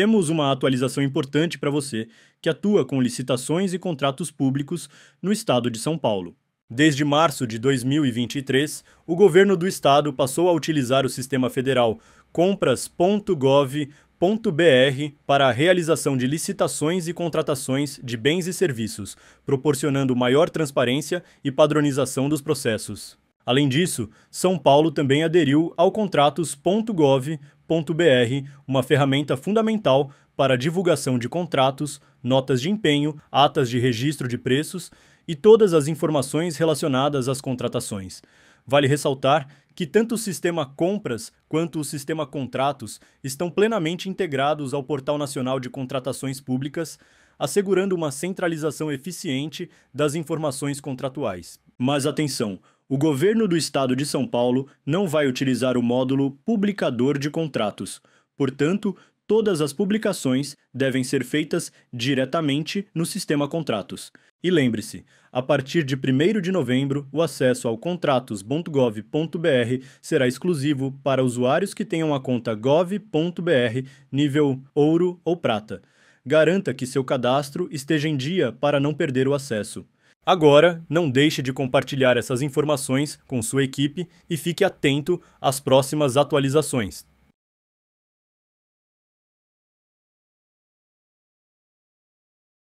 Temos uma atualização importante para você que atua com licitações e contratos públicos no estado de São Paulo. Desde março de 2023, o governo do estado passou a utilizar o sistema federal compras.gov.br para a realização de licitações e contratações de bens e serviços, proporcionando maior transparência e padronização dos processos. Além disso, São Paulo também aderiu ao contratos.gov.br Contratos.br, uma ferramenta fundamental para a divulgação de contratos, notas de empenho, atas de registro de preços e todas as informações relacionadas às contratações. Vale ressaltar que tanto o sistema compras quanto o sistema contratos estão plenamente integrados ao Portal Nacional de Contratações Públicas, assegurando uma centralização eficiente das informações contratuais. Mas atenção! o governo do estado de São Paulo não vai utilizar o módulo publicador de contratos. Portanto, todas as publicações devem ser feitas diretamente no sistema contratos. E lembre-se, a partir de 1 de novembro, o acesso ao contratos.gov.br será exclusivo para usuários que tenham a conta gov.br nível ouro ou prata. Garanta que seu cadastro esteja em dia para não perder o acesso. Agora, não deixe de compartilhar essas informações com sua equipe e fique atento às próximas atualizações.